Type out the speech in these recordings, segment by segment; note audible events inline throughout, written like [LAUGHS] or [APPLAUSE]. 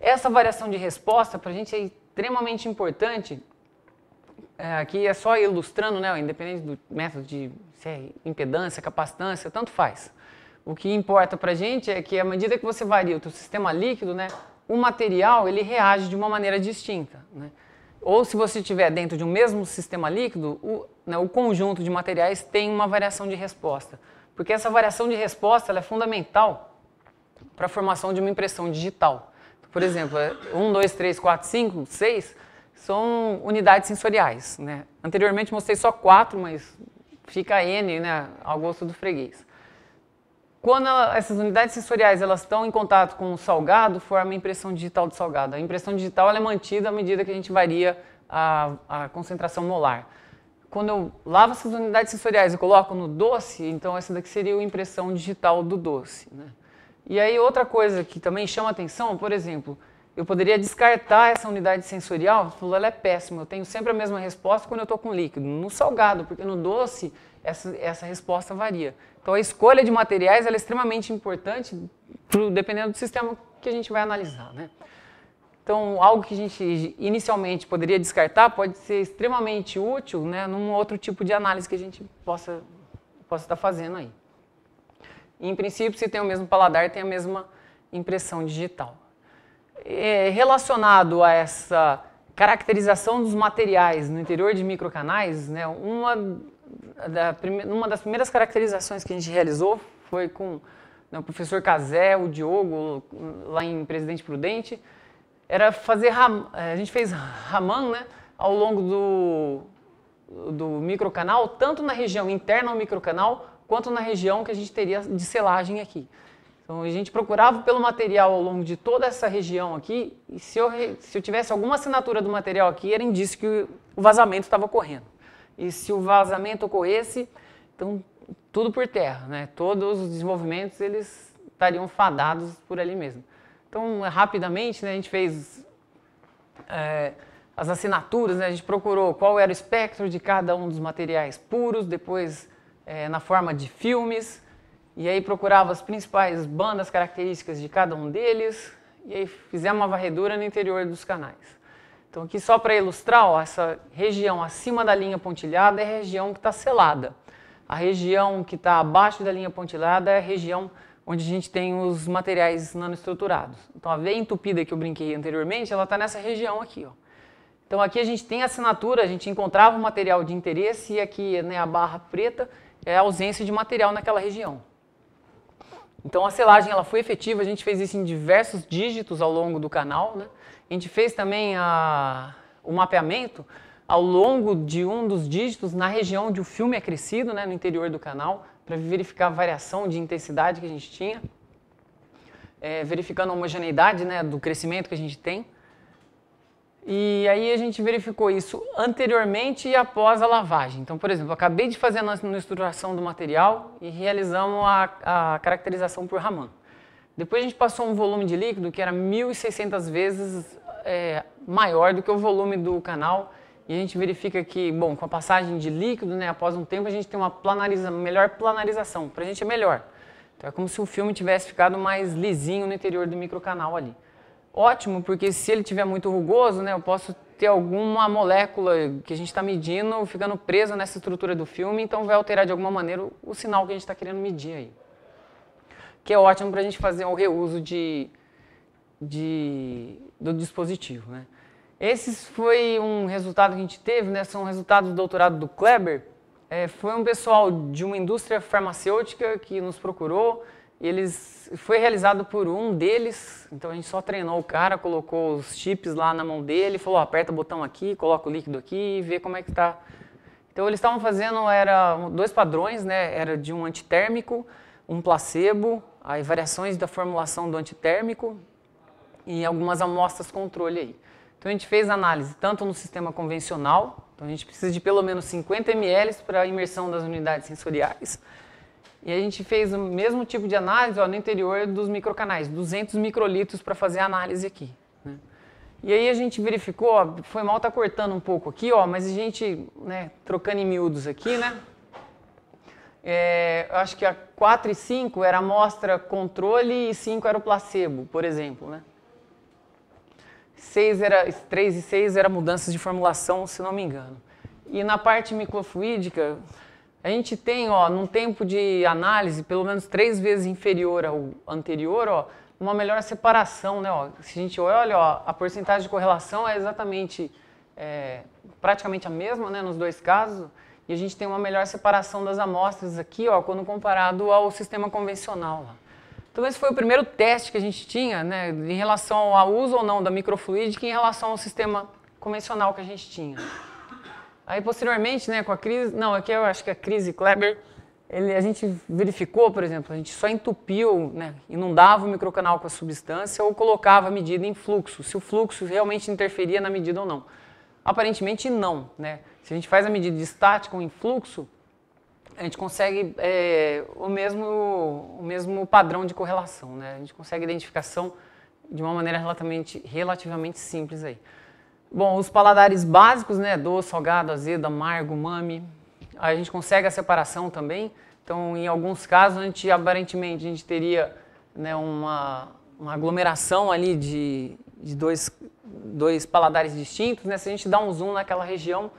Essa variação de resposta para a gente é extremamente importante. É, aqui é só ilustrando, né, independente do método de é impedância, capacitância, tanto faz. O que importa para a gente é que à medida que você varia o seu sistema líquido, né, o material ele reage de uma maneira distinta. Né? Ou se você estiver dentro de um mesmo sistema líquido, o, né, o, conjunto de materiais tem uma variação de resposta. Porque essa variação de resposta é fundamental para a formação de uma impressão digital. Por exemplo, 1, 2, 3, 4, 5, 6 são unidades sensoriais. Né? Anteriormente mostrei só 4, mas fica N né, ao gosto do freguês. Quando ela, essas unidades sensoriais elas estão em contato com o salgado, forma a impressão digital do salgado. A impressão digital é mantida à medida que a gente varia a, a concentração molar. Quando eu lavo essas unidades sensoriais e coloco no doce, então essa daqui seria a impressão digital do doce. Né? E aí outra coisa que também chama atenção, por exemplo, eu poderia descartar essa unidade sensorial, ela é péssima, eu tenho sempre a mesma resposta quando eu estou com líquido. No salgado, porque no doce, essa, essa resposta varia. Então, a escolha de materiais é extremamente importante, pro, dependendo do sistema que a gente vai analisar. Né? Então, algo que a gente inicialmente poderia descartar pode ser extremamente útil né, num outro tipo de análise que a gente possa, possa estar tá fazendo aí. Em princípio, se tem o mesmo paladar, tem a mesma impressão digital é, relacionado a essa caracterização dos materiais no interior de microcanais, né, uma, da, uma das primeiras caracterizações que a gente realizou foi com né, o professor Cazé, o Diogo, lá em Presidente Prudente, era fazer, ram, é, a gente fez raman né, ao longo do, do microcanal, tanto na região interna ao microcanal, quanto na região que a gente teria de selagem aqui. Então a gente procurava pelo material ao longo de toda essa região aqui, e se eu, se eu tivesse alguma assinatura do material aqui, era indício que o vazamento estava ocorrendo. E se o vazamento ocorresse, então tudo por terra, né? Todos os desenvolvimentos eles estariam fadados por ali mesmo. Então rapidamente, né, a gente fez é, as assinaturas, né, a gente procurou qual era o espectro de cada um dos materiais puros, depois é, na forma de filmes, e aí procurava as principais bandas características de cada um deles e aí fizemos uma varredura no interior dos canais. Então aqui só para ilustrar, ó, essa região acima da linha pontilhada é a região que está selada. A região que está abaixo da linha pontilhada é a região onde a gente tem os materiais nanoestruturados. Então a veia entupida que eu brinquei anteriormente, ela está nessa região aqui. Ó. Então aqui a gente tem a assinatura, a gente encontrava o material de interesse e aqui né, a barra preta é a ausência de material naquela região. Então a selagem ela foi efetiva, a gente fez isso em diversos dígitos ao longo do canal. Né? A gente fez também a, o mapeamento ao longo de um dos dígitos na região onde o filme é crescido, né, no interior do canal, para verificar a variação de intensidade que a gente tinha, é, verificando a homogeneidade né, do crescimento que a gente tem. E aí a gente verificou isso anteriormente e após a lavagem. Então, por exemplo, acabei de fazer a nossa misturação do material e realizamos a, a caracterização por Raman. Depois a gente passou um volume de líquido que era 1.600 vezes é, maior do que o volume do canal e a gente verifica que, bom, com a passagem de líquido, né, após um tempo a gente tem uma planariza, melhor planarização. Para a gente é melhor. Então é como se o filme tivesse ficado mais lisinho no interior do microcanal ali ótimo, porque se ele tiver muito rugoso, né, eu posso ter alguma molécula que a gente está medindo ficando presa nessa estrutura do filme, então vai alterar de alguma maneira o, o sinal que a gente está querendo medir aí. Que é ótimo para a gente fazer o reuso de, de, do dispositivo. Né? Esse foi um resultado que a gente teve, né? são resultados do doutorado do Kleber. É, foi um pessoal de uma indústria farmacêutica que nos procurou eles foi realizado por um deles, então a gente só treinou o cara, colocou os chips lá na mão dele, falou, aperta o botão aqui, coloca o líquido aqui e vê como é que está. Então eles estavam fazendo era dois padrões, né? Era de um antitérmico, um placebo, aí variações da formulação do antitérmico e algumas amostras controle aí. Então a gente fez análise tanto no sistema convencional, então a gente precisa de pelo menos 50 ml para a imersão das unidades sensoriais e a gente fez o mesmo tipo de análise ó, no interior dos microcanais, 200 microlitros para fazer a análise aqui. Né? E aí a gente verificou, ó, foi mal tá cortando um pouco aqui, ó, mas a gente, né, trocando em miúdos aqui, né? É, acho que a 4 e 5 era amostra controle e 5 era o placebo, por exemplo, né? 6 era, 3 e 6 era mudanças de formulação, se não me engano. E na parte microfluídica, a gente tem, ó, num tempo de análise, pelo menos três vezes inferior ao anterior, ó, uma melhor separação, né? Ó. Se a gente olha, ó, a porcentagem de correlação é exatamente, é, praticamente a mesma, né, nos dois casos, e a gente tem uma melhor separação das amostras aqui, ó, quando comparado ao sistema convencional. Ó. Então esse foi o primeiro teste que a gente tinha, né, em relação ao uso ou não da microfluídica em relação ao sistema convencional que a gente tinha. Aí, posteriormente, né, com a crise, não, aqui eu acho que a crise Kleber, ele, a gente verificou, por exemplo, a gente só entupiu, né, inundava o microcanal com a substância ou colocava a medida em fluxo, se o fluxo realmente interferia na medida ou não. Aparentemente, não. Né? Se a gente faz a medida de estática ou em fluxo, a gente consegue é, o, mesmo, o mesmo padrão de correlação. Né? A gente consegue identificação de uma maneira relativamente, relativamente simples aí. Bom, os paladares básicos, né, doce, salgado, azedo, amargo, mami. a gente consegue a separação também. Então, em alguns casos, a gente aparentemente a gente teria né, uma, uma aglomeração ali de, de dois, dois paladares distintos. Né? Se a gente dá um zoom naquela região,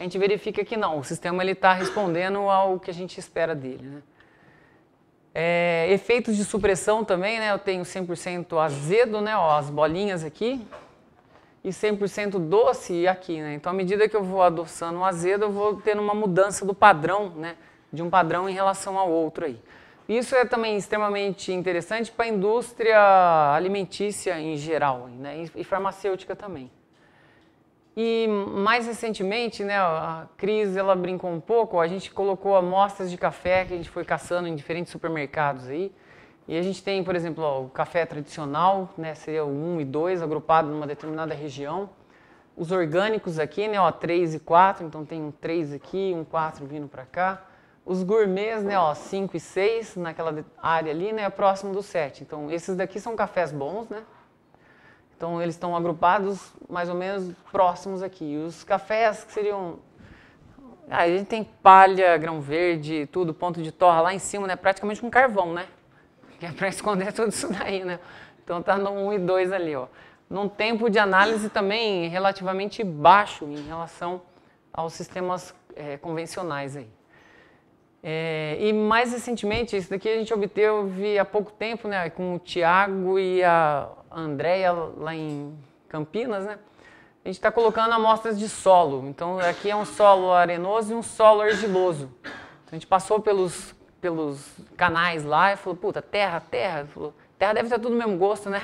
a gente verifica que não, o sistema está respondendo ao que a gente espera dele. Né? É, efeitos de supressão também, né? eu tenho 100% azedo, né? Ó, as bolinhas aqui, e 100% doce aqui, né? Então, à medida que eu vou adoçando o azedo, eu vou tendo uma mudança do padrão, né? De um padrão em relação ao outro aí. Isso é também extremamente interessante para a indústria alimentícia em geral, né? E farmacêutica também. E mais recentemente, né, a Cris ela brincou um pouco, a gente colocou amostras de café que a gente foi caçando em diferentes supermercados aí. E a gente tem, por exemplo, ó, o café tradicional, né, seria o 1 e 2, agrupado numa determinada região. Os orgânicos aqui, né, ó, 3 e 4, então tem um 3 aqui, um 4 vindo para cá. Os gourmets, né, ó, 5 e 6, naquela área ali, né, próximo do 7. Então, esses daqui são cafés bons, né? Então, eles estão agrupados mais ou menos próximos aqui. E os cafés que seriam ah, a gente tem palha, grão verde, tudo, ponto de torra lá em cima, né? Praticamente com carvão, né? que é para esconder tudo isso daí, né? Então tá no 1 e 2 ali, ó. Num tempo de análise também relativamente baixo em relação aos sistemas é, convencionais aí. É, e mais recentemente, isso daqui a gente obteve há pouco tempo, né, com o Tiago e a Andrea lá em Campinas, né? A gente está colocando amostras de solo. Então aqui é um solo arenoso e um solo argiloso. Então, a gente passou pelos pelos canais lá e falou, puta, terra, terra. falou, terra deve ter tudo o mesmo gosto, né?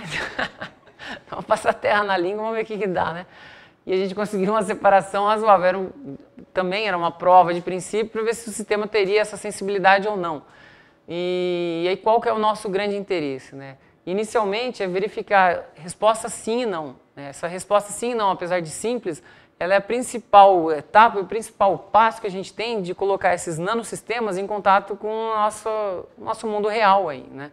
[LAUGHS] vamos passar terra na língua, vamos ver o que, que dá, né? E a gente conseguiu uma separação razoável. Era um, também era uma prova de princípio para ver se o sistema teria essa sensibilidade ou não. E, e aí qual que é o nosso grande interesse, né? Inicialmente é verificar resposta sim e não. Né? Essa resposta sim e não, apesar de simples, ela é a principal etapa o principal passo que a gente tem de colocar esses nanosistemas em contato com o nosso, nosso mundo real aí, né?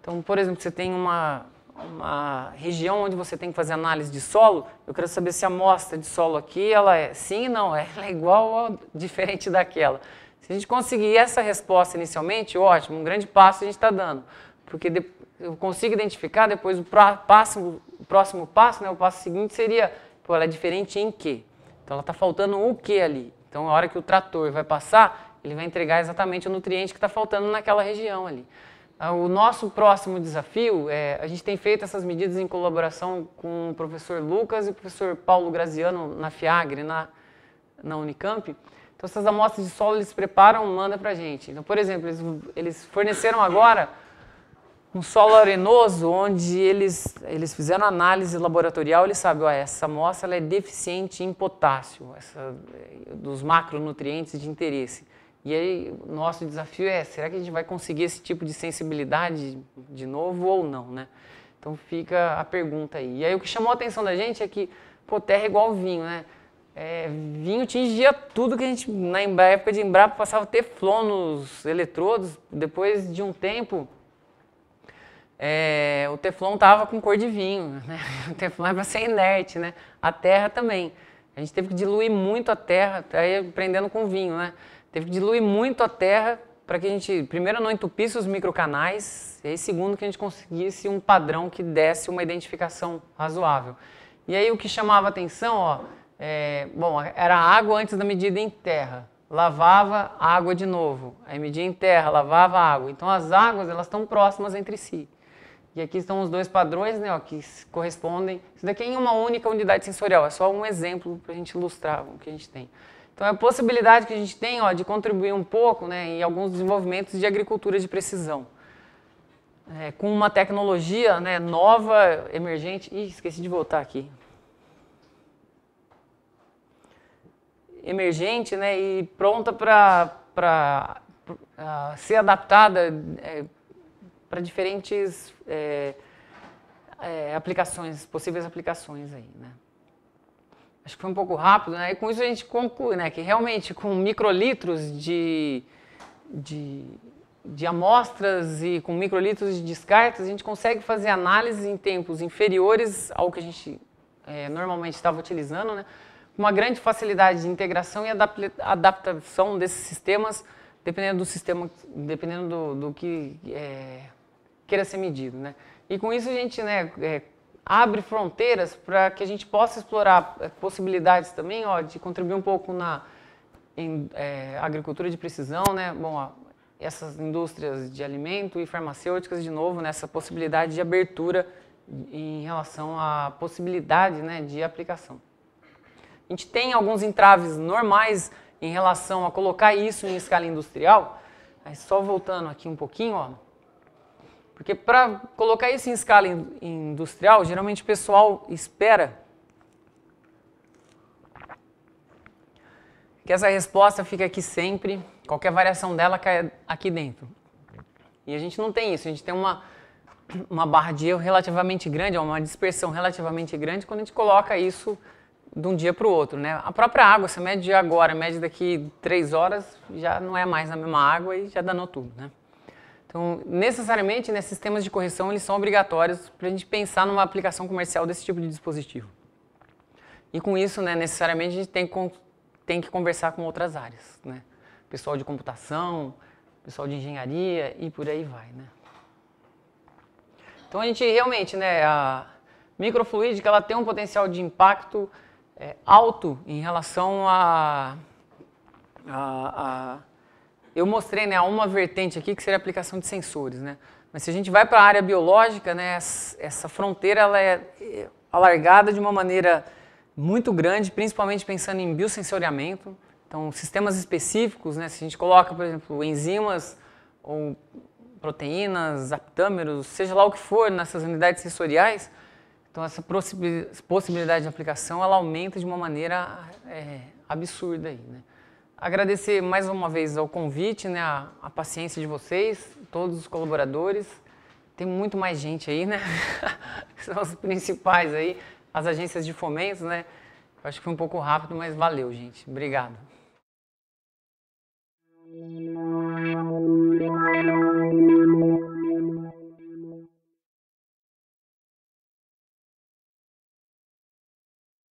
Então, por exemplo, você tem uma, uma região onde você tem que fazer análise de solo, eu quero saber se a amostra de solo aqui, ela é sim não, ela é igual ou diferente daquela. Se a gente conseguir essa resposta inicialmente, ótimo, um grande passo a gente está dando, porque de, eu consigo identificar depois o, pra, passo, o próximo passo, né, o passo seguinte seria Pô, ela é diferente em quê? Então ela está faltando o que ali? Então a hora que o trator vai passar, ele vai entregar exatamente o nutriente que está faltando naquela região ali. Ah, o nosso próximo desafio é a gente tem feito essas medidas em colaboração com o professor Lucas e o professor Paulo Graziano na Fiagre, na, na Unicamp. Então essas amostras de solo eles preparam, mandam para a gente. Então, por exemplo, eles, eles forneceram agora um solo arenoso onde eles, eles fizeram análise laboratorial, eles sabem, ó, essa amostra ela é deficiente em potássio, essa, eh, dos macronutrientes de interesse. E aí, nosso desafio é, será que a gente vai conseguir esse tipo de sensibilidade de novo ou não, né? Então fica a pergunta aí. E aí o que chamou a atenção da gente é que, pô, terra é igual vinho, né? É, vinho tingia tudo que a gente, na época de Embrapa, passava teflon nos eletrodos. Depois de um tempo, é, o Teflon tava com cor de vinho, [LAUGHS] né? O Teflon é para ser inerte, né? A terra também. A gente teve que diluir muito a terra, tá aí prendendo com vinho, né? Teve que diluir muito a terra para que a gente, primeiro, não entupisse os microcanais, e aí, segundo, que a gente conseguisse um padrão que desse uma identificação razoável. E aí, o que chamava atenção, ó, é, bom, era água antes da medida em terra, lavava água de novo, aí media em terra, lavava água. Então, as águas, elas estão próximas entre si. E aqui estão os dois padrões né, ó, que correspondem. Isso daqui é em uma única unidade sensorial, é só um exemplo para a gente ilustrar o que a gente tem. Então, é a possibilidade que a gente tem ó, de contribuir um pouco né, em alguns desenvolvimentos de agricultura de precisão. É, com uma tecnologia né, nova, emergente. Ih, esqueci de voltar aqui. Emergente né, e pronta para ser adaptada. É, para diferentes é, é, aplicações, possíveis aplicações aí, né? Acho que foi um pouco rápido, né? E com isso a gente conclui, né? Que realmente com microlitros de, de, de amostras e com microlitros de descartes, a gente consegue fazer análises em tempos inferiores ao que a gente é, normalmente estava utilizando, né? uma grande facilidade de integração e adaptação desses sistemas, dependendo do sistema, dependendo do, do que é, queira ser medido, né? E com isso a gente, né, é, abre fronteiras para que a gente possa explorar é, possibilidades também, ó, de contribuir um pouco na em, é, agricultura de precisão, né? Bom, ó, essas indústrias de alimento e farmacêuticas de novo nessa né, possibilidade de abertura em relação à possibilidade, né, de aplicação. A gente tem alguns entraves normais em relação a colocar isso em escala industrial. Mas só voltando aqui um pouquinho, ó. Porque para colocar isso em escala industrial, geralmente o pessoal espera que essa resposta fique aqui sempre, qualquer variação dela cai aqui dentro. E a gente não tem isso, a gente tem uma, uma barra de erro relativamente grande, uma dispersão relativamente grande quando a gente coloca isso de um dia para o outro. Né? A própria água, se mede agora, mede daqui três horas, já não é mais a mesma água e já danou tudo. Né? Então, necessariamente, né, sistemas de correção eles são obrigatórios para a gente pensar numa aplicação comercial desse tipo de dispositivo. E com isso, né, necessariamente, a gente tem que, tem que conversar com outras áreas. Né? Pessoal de computação, pessoal de engenharia e por aí vai. Né? Então, a gente realmente, né, a microfluídica ela tem um potencial de impacto é, alto em relação a, a, a eu mostrei né, uma vertente aqui que seria a aplicação de sensores. Né? Mas se a gente vai para a área biológica, né, essa fronteira ela é, é alargada de uma maneira muito grande, principalmente pensando em biosensoriamento. Então, sistemas específicos, né, se a gente coloca, por exemplo, enzimas ou proteínas, aptâmeros, seja lá o que for, nessas unidades sensoriais, então essa possibilidade de aplicação ela aumenta de uma maneira é, absurda aí, né? Agradecer mais uma vez ao convite, né, a, a paciência de vocês, todos os colaboradores. Tem muito mais gente aí, né? [LAUGHS] são os principais aí, as agências de fomento, né? Eu acho que foi um pouco rápido, mas valeu, gente. Obrigado.